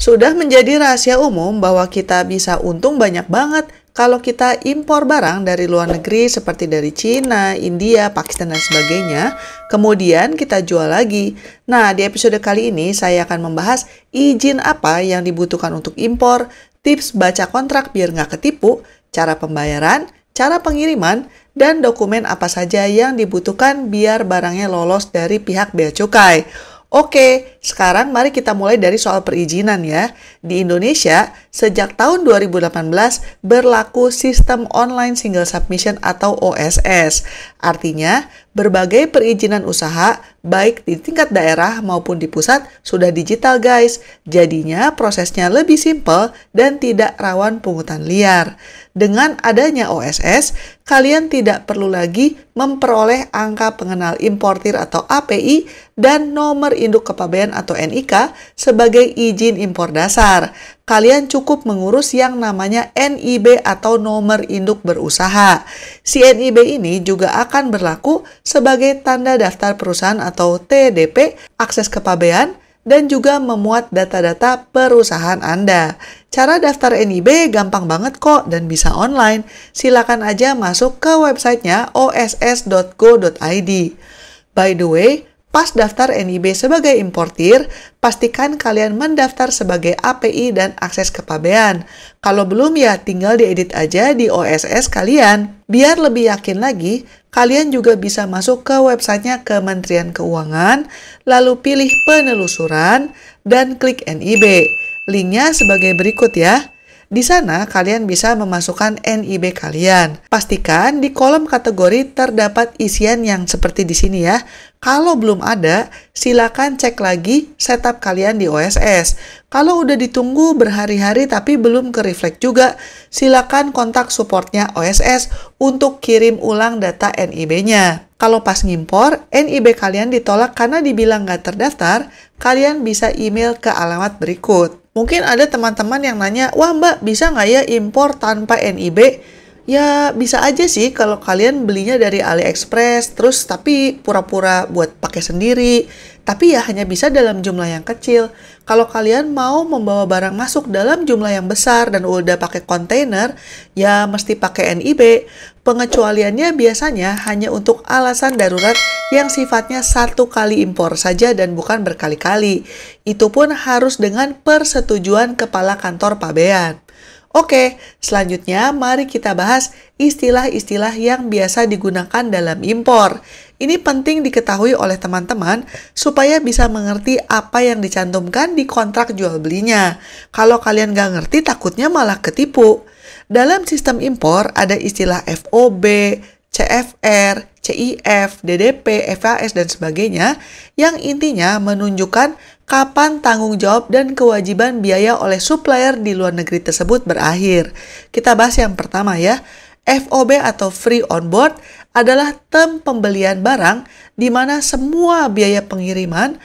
Sudah menjadi rahasia umum bahwa kita bisa untung banyak banget kalau kita impor barang dari luar negeri seperti dari Cina, India, Pakistan, dan sebagainya, kemudian kita jual lagi. Nah, di episode kali ini saya akan membahas izin apa yang dibutuhkan untuk impor, tips baca kontrak biar nggak ketipu, cara pembayaran, cara pengiriman, dan dokumen apa saja yang dibutuhkan biar barangnya lolos dari pihak bea cukai. Oke, sekarang mari kita mulai dari soal perizinan ya. Di Indonesia, sejak tahun 2018 berlaku sistem online single submission atau OSS. Artinya, Berbagai perizinan usaha, baik di tingkat daerah maupun di pusat, sudah digital guys. Jadinya prosesnya lebih simple dan tidak rawan pungutan liar. Dengan adanya OSS, kalian tidak perlu lagi memperoleh angka pengenal importir atau API dan nomor induk kepabean atau NIK sebagai izin impor dasar kalian cukup mengurus yang namanya NIB atau nomor induk berusaha. Si NIB ini juga akan berlaku sebagai tanda daftar perusahaan atau TDP, akses kepabean, dan juga memuat data-data perusahaan Anda. Cara daftar NIB gampang banget kok dan bisa online. Silakan aja masuk ke websitenya oss.go.id. By the way, Pas daftar NIB sebagai importir, pastikan kalian mendaftar sebagai API dan akses kepabean. Kalau belum ya tinggal diedit aja di OSS kalian. Biar lebih yakin lagi, kalian juga bisa masuk ke websitenya Kementerian Keuangan, lalu pilih penelusuran, dan klik NIB. Linknya sebagai berikut ya. Di sana kalian bisa memasukkan NIB kalian. Pastikan di kolom kategori terdapat isian yang seperti di sini ya. Kalau belum ada, silakan cek lagi setup kalian di OSS. Kalau udah ditunggu berhari-hari tapi belum ke reflect juga, silakan kontak supportnya OSS untuk kirim ulang data NIB-nya. Kalau pas ngimpor, NIB kalian ditolak karena dibilang nggak terdaftar, kalian bisa email ke alamat berikut. Mungkin ada teman-teman yang nanya, wah mbak bisa nggak ya impor tanpa NIB? Ya bisa aja sih kalau kalian belinya dari AliExpress terus tapi pura-pura buat pakai sendiri. Tapi ya hanya bisa dalam jumlah yang kecil. Kalau kalian mau membawa barang masuk dalam jumlah yang besar dan udah pakai kontainer, ya mesti pakai NIB. Pengecualiannya biasanya hanya untuk alasan darurat yang sifatnya satu kali impor saja dan bukan berkali-kali. Itu pun harus dengan persetujuan kepala kantor pabean. Oke, selanjutnya mari kita bahas istilah-istilah yang biasa digunakan dalam impor. Ini penting diketahui oleh teman-teman supaya bisa mengerti apa yang dicantumkan di kontrak jual belinya. Kalau kalian nggak ngerti, takutnya malah ketipu. Dalam sistem impor ada istilah FOB, CFR, CIF, DDP, FAS, dan sebagainya, yang intinya menunjukkan kapan tanggung jawab dan kewajiban biaya oleh supplier di luar negeri tersebut berakhir. Kita bahas yang pertama ya. FOB atau free on board adalah term pembelian barang di mana semua biaya pengiriman,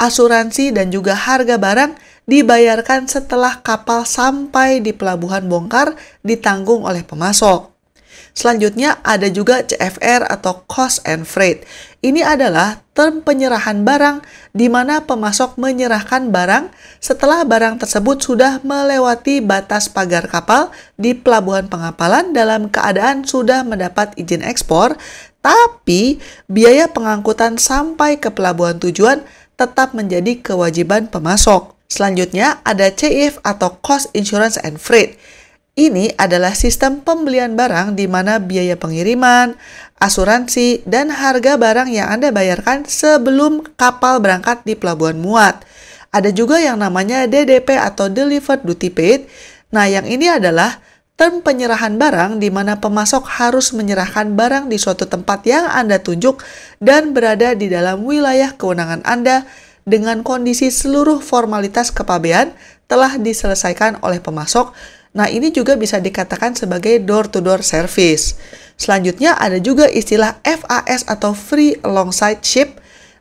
asuransi dan juga harga barang dibayarkan setelah kapal sampai di pelabuhan bongkar ditanggung oleh pemasok. Selanjutnya ada juga CFR atau cost and freight. Ini adalah term penyerahan barang di mana pemasok menyerahkan barang setelah barang tersebut sudah melewati batas pagar kapal di pelabuhan pengapalan dalam keadaan sudah mendapat izin ekspor, tapi biaya pengangkutan sampai ke pelabuhan tujuan tetap menjadi kewajiban pemasok. Selanjutnya ada CIF atau Cost Insurance and Freight. Ini adalah sistem pembelian barang di mana biaya pengiriman, asuransi, dan harga barang yang Anda bayarkan sebelum kapal berangkat di pelabuhan muat. Ada juga yang namanya DDP atau Delivered Duty Paid. Nah, yang ini adalah term penyerahan barang di mana pemasok harus menyerahkan barang di suatu tempat yang Anda tunjuk dan berada di dalam wilayah kewenangan Anda dengan kondisi seluruh formalitas kepabean telah diselesaikan oleh pemasok Nah, ini juga bisa dikatakan sebagai door-to-door -door service. Selanjutnya ada juga istilah FAS atau Free Alongside Ship.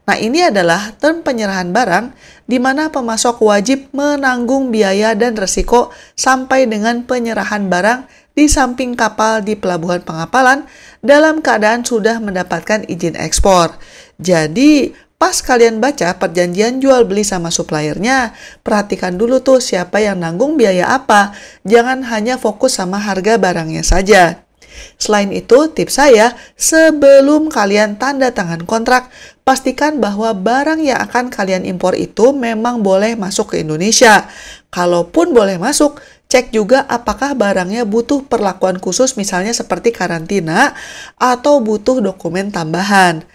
Nah, ini adalah term penyerahan barang di mana pemasok wajib menanggung biaya dan resiko sampai dengan penyerahan barang di samping kapal di pelabuhan pengapalan dalam keadaan sudah mendapatkan izin ekspor. Jadi, Pas kalian baca perjanjian jual beli sama suppliernya, perhatikan dulu tuh siapa yang nanggung biaya apa. Jangan hanya fokus sama harga barangnya saja. Selain itu, tips saya, sebelum kalian tanda tangan kontrak, pastikan bahwa barang yang akan kalian impor itu memang boleh masuk ke Indonesia. Kalaupun boleh masuk, cek juga apakah barangnya butuh perlakuan khusus misalnya seperti karantina atau butuh dokumen tambahan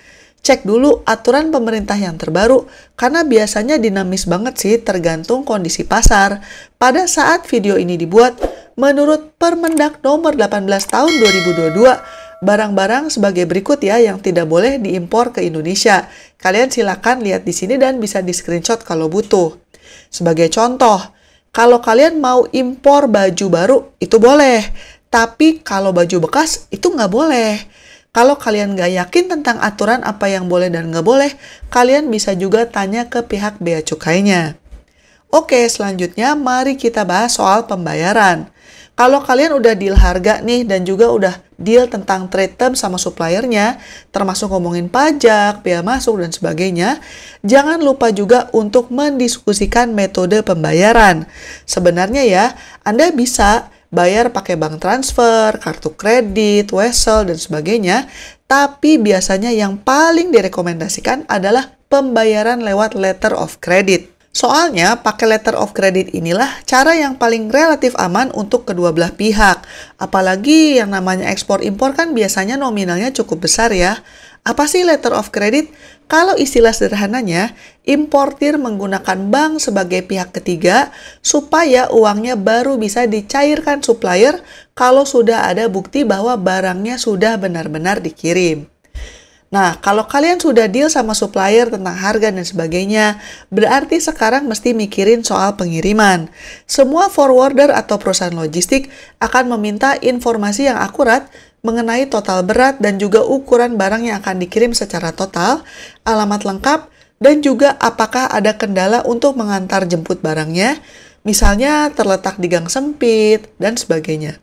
cek dulu aturan pemerintah yang terbaru karena biasanya dinamis banget sih tergantung kondisi pasar. Pada saat video ini dibuat, menurut Permendak nomor 18 tahun 2022, barang-barang sebagai berikut ya yang tidak boleh diimpor ke Indonesia. Kalian silakan lihat di sini dan bisa di screenshot kalau butuh. Sebagai contoh, kalau kalian mau impor baju baru itu boleh, tapi kalau baju bekas itu nggak boleh. Kalau kalian nggak yakin tentang aturan apa yang boleh dan nggak boleh, kalian bisa juga tanya ke pihak bea cukainya. Oke, selanjutnya mari kita bahas soal pembayaran. Kalau kalian udah deal harga nih dan juga udah deal tentang trade term sama suppliernya, termasuk ngomongin pajak, biaya masuk, dan sebagainya, jangan lupa juga untuk mendiskusikan metode pembayaran. Sebenarnya ya, Anda bisa bayar pakai bank transfer, kartu kredit, wesel, dan sebagainya. Tapi biasanya yang paling direkomendasikan adalah pembayaran lewat letter of credit. Soalnya, pakai letter of credit inilah cara yang paling relatif aman untuk kedua belah pihak. Apalagi yang namanya ekspor-impor kan biasanya nominalnya cukup besar ya. Apa sih letter of credit? Kalau istilah sederhananya, importir menggunakan bank sebagai pihak ketiga supaya uangnya baru bisa dicairkan supplier kalau sudah ada bukti bahwa barangnya sudah benar-benar dikirim. Nah, kalau kalian sudah deal sama supplier tentang harga dan sebagainya, berarti sekarang mesti mikirin soal pengiriman. Semua forwarder atau perusahaan logistik akan meminta informasi yang akurat mengenai total berat dan juga ukuran barang yang akan dikirim secara total, alamat lengkap, dan juga apakah ada kendala untuk mengantar jemput barangnya, misalnya terletak di gang sempit dan sebagainya.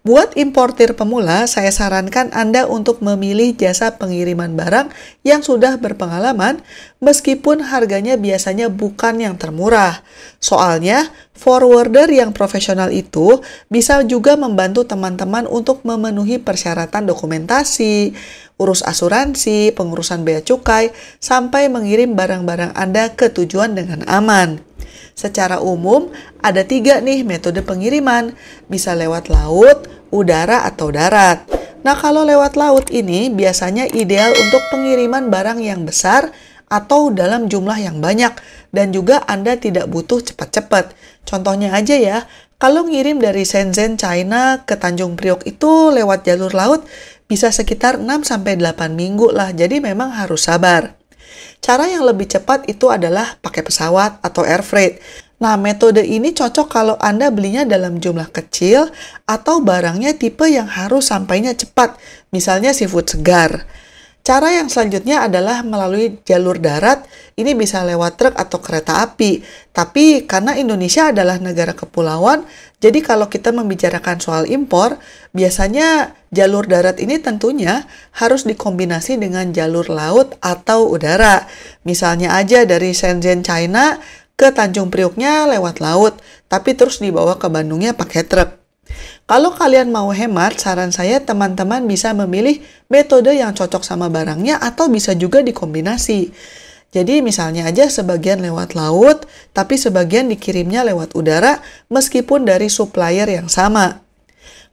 Buat importir pemula, saya sarankan Anda untuk memilih jasa pengiriman barang yang sudah berpengalaman, meskipun harganya biasanya bukan yang termurah. Soalnya, forwarder yang profesional itu bisa juga membantu teman-teman untuk memenuhi persyaratan dokumentasi, urus asuransi, pengurusan bea cukai, sampai mengirim barang-barang Anda ke tujuan dengan aman. Secara umum, ada tiga nih metode pengiriman. Bisa lewat laut, udara, atau darat. Nah, kalau lewat laut ini biasanya ideal untuk pengiriman barang yang besar atau dalam jumlah yang banyak. Dan juga Anda tidak butuh cepat-cepat. Contohnya aja ya, kalau ngirim dari Shenzhen, China ke Tanjung Priok itu lewat jalur laut bisa sekitar 6-8 minggu lah, jadi memang harus sabar. Cara yang lebih cepat itu adalah pakai pesawat atau air freight. Nah, metode ini cocok kalau Anda belinya dalam jumlah kecil atau barangnya tipe yang harus sampainya cepat, misalnya seafood segar. Cara yang selanjutnya adalah melalui jalur darat, ini bisa lewat truk atau kereta api. Tapi karena Indonesia adalah negara kepulauan, jadi kalau kita membicarakan soal impor, biasanya jalur darat ini tentunya harus dikombinasi dengan jalur laut atau udara. Misalnya aja dari Shenzhen, China ke Tanjung Priuknya lewat laut, tapi terus dibawa ke Bandungnya pakai truk. Kalau kalian mau hemat, saran saya teman-teman bisa memilih metode yang cocok sama barangnya atau bisa juga dikombinasi. Jadi misalnya aja sebagian lewat laut, tapi sebagian dikirimnya lewat udara meskipun dari supplier yang sama.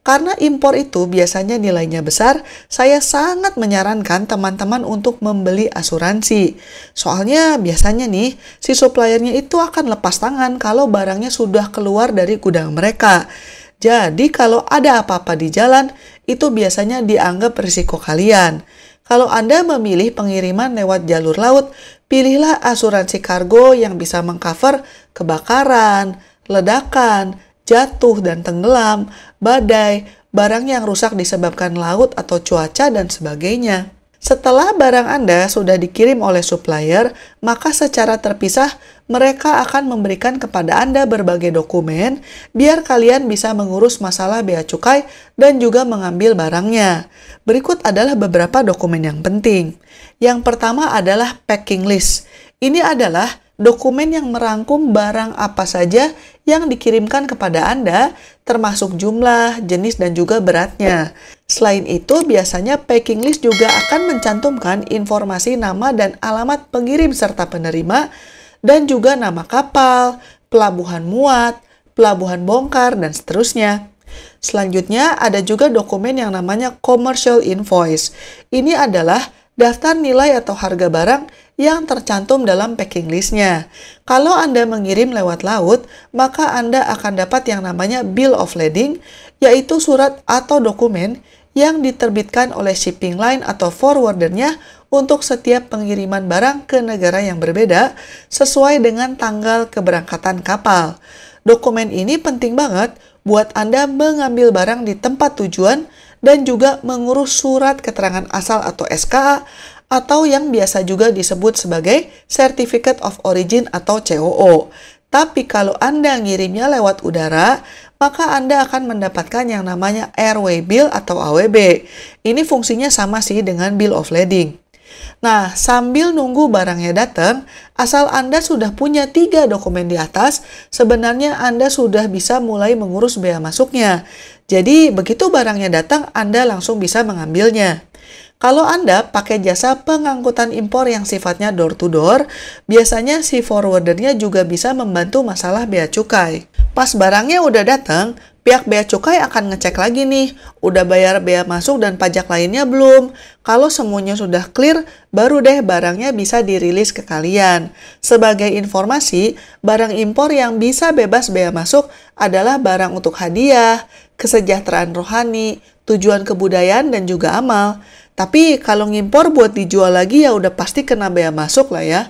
Karena impor itu biasanya nilainya besar, saya sangat menyarankan teman-teman untuk membeli asuransi. Soalnya biasanya nih, si suppliernya itu akan lepas tangan kalau barangnya sudah keluar dari gudang mereka. Jadi kalau ada apa-apa di jalan, itu biasanya dianggap risiko kalian. Kalau Anda memilih pengiriman lewat jalur laut, pilihlah asuransi kargo yang bisa mengcover kebakaran, ledakan, jatuh dan tenggelam, badai, barang yang rusak disebabkan laut atau cuaca dan sebagainya. Setelah barang Anda sudah dikirim oleh supplier, maka secara terpisah mereka akan memberikan kepada Anda berbagai dokumen biar kalian bisa mengurus masalah bea cukai dan juga mengambil barangnya. Berikut adalah beberapa dokumen yang penting. Yang pertama adalah packing list. Ini adalah dokumen yang merangkum barang apa saja yang dikirimkan kepada Anda, termasuk jumlah, jenis, dan juga beratnya. Selain itu, biasanya packing list juga akan mencantumkan informasi nama dan alamat pengirim serta penerima, dan juga nama kapal, pelabuhan muat, pelabuhan bongkar, dan seterusnya. Selanjutnya, ada juga dokumen yang namanya commercial invoice. Ini adalah daftar nilai atau harga barang yang tercantum dalam packing listnya. Kalau Anda mengirim lewat laut, maka Anda akan dapat yang namanya Bill of Lading, yaitu surat atau dokumen yang diterbitkan oleh shipping line atau forwardernya untuk setiap pengiriman barang ke negara yang berbeda sesuai dengan tanggal keberangkatan kapal. Dokumen ini penting banget buat Anda mengambil barang di tempat tujuan dan juga mengurus surat keterangan asal atau SKA atau yang biasa juga disebut sebagai Certificate of Origin atau COO. Tapi kalau Anda ngirimnya lewat udara, maka Anda akan mendapatkan yang namanya Airway Bill atau AWB. Ini fungsinya sama sih dengan Bill of Lading. Nah, sambil nunggu barangnya datang, asal Anda sudah punya tiga dokumen di atas, sebenarnya Anda sudah bisa mulai mengurus bea masuknya. Jadi, begitu barangnya datang, Anda langsung bisa mengambilnya. Kalau Anda pakai jasa pengangkutan impor yang sifatnya door to door, biasanya si forwardernya juga bisa membantu masalah bea cukai. Pas barangnya udah datang, pihak bea cukai akan ngecek lagi nih, udah bayar bea masuk dan pajak lainnya belum. Kalau semuanya sudah clear, baru deh barangnya bisa dirilis ke kalian. Sebagai informasi, barang impor yang bisa bebas bea masuk adalah barang untuk hadiah, kesejahteraan rohani, tujuan kebudayaan dan juga amal. Tapi kalau ngimpor buat dijual lagi ya udah pasti kena bea masuk lah ya.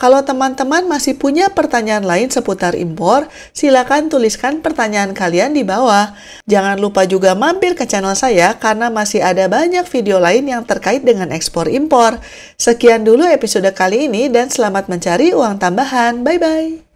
Kalau teman-teman masih punya pertanyaan lain seputar impor, silakan tuliskan pertanyaan kalian di bawah. Jangan lupa juga mampir ke channel saya karena masih ada banyak video lain yang terkait dengan ekspor impor. Sekian dulu episode kali ini dan selamat mencari uang tambahan. Bye bye.